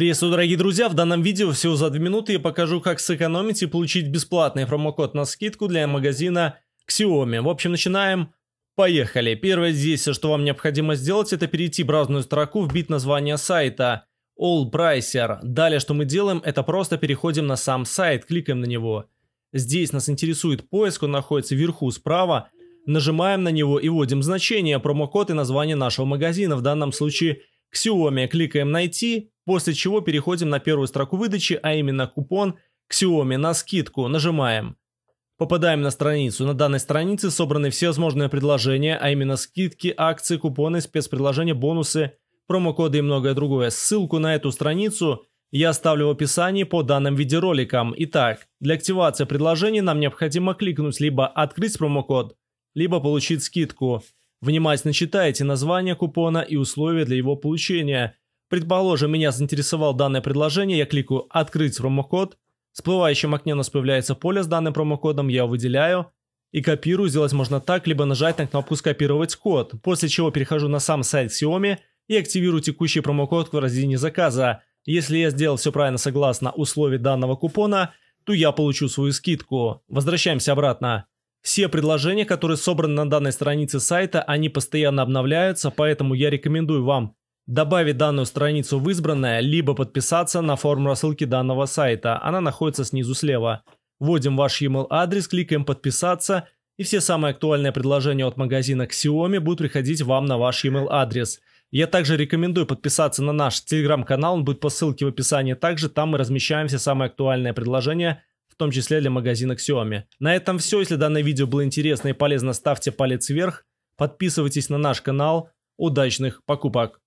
Приветствую, дорогие друзья! В данном видео всего за 2 минуты я покажу, как сэкономить и получить бесплатный промокод на скидку для магазина Xiaomi. В общем, начинаем. Поехали! Первое здесь, что вам необходимо сделать, это перейти в разную строку, вбить название сайта All Pricer. Далее, что мы делаем, это просто переходим на сам сайт, кликаем на него. Здесь нас интересует поиск, он находится вверху справа. Нажимаем на него и вводим значение, промокод и название нашего магазина, в данном случае Xiaomi. Кликаем «Найти», после чего переходим на первую строку выдачи, а именно купон Xiaomi на скидку, нажимаем. Попадаем на страницу. На данной странице собраны все возможные предложения, а именно скидки, акции, купоны, спецпредложения, бонусы, промокоды и многое другое. Ссылку на эту страницу я оставлю в описании по данным видеороликам. Итак, для активации предложений нам необходимо кликнуть либо «Открыть промокод», либо «Получить скидку». Внимательно читайте название купона и условия для его получения – Предположим, меня заинтересовал данное предложение, я кликаю «Открыть промокод», в всплывающем окне у нас появляется поле с данным промокодом, я его выделяю и копирую. Сделать можно так, либо нажать на кнопку «Скопировать код», после чего перехожу на сам сайт Xiaomi и активирую текущий промокод в разделе заказа. Если я сделал все правильно согласно условий данного купона, то я получу свою скидку. Возвращаемся обратно. Все предложения, которые собраны на данной странице сайта, они постоянно обновляются, поэтому я рекомендую вам добавить данную страницу в избранное, либо подписаться на форму рассылки данного сайта. Она находится снизу слева. Вводим ваш email адрес, кликаем «Подписаться», и все самые актуальные предложения от магазина Xiaomi будут приходить вам на ваш email адрес. Я также рекомендую подписаться на наш телеграм-канал, он будет по ссылке в описании. Также там мы размещаем все самые актуальные предложения, в том числе для магазина Xiaomi. На этом все. Если данное видео было интересно и полезно, ставьте палец вверх, подписывайтесь на наш канал. Удачных покупок!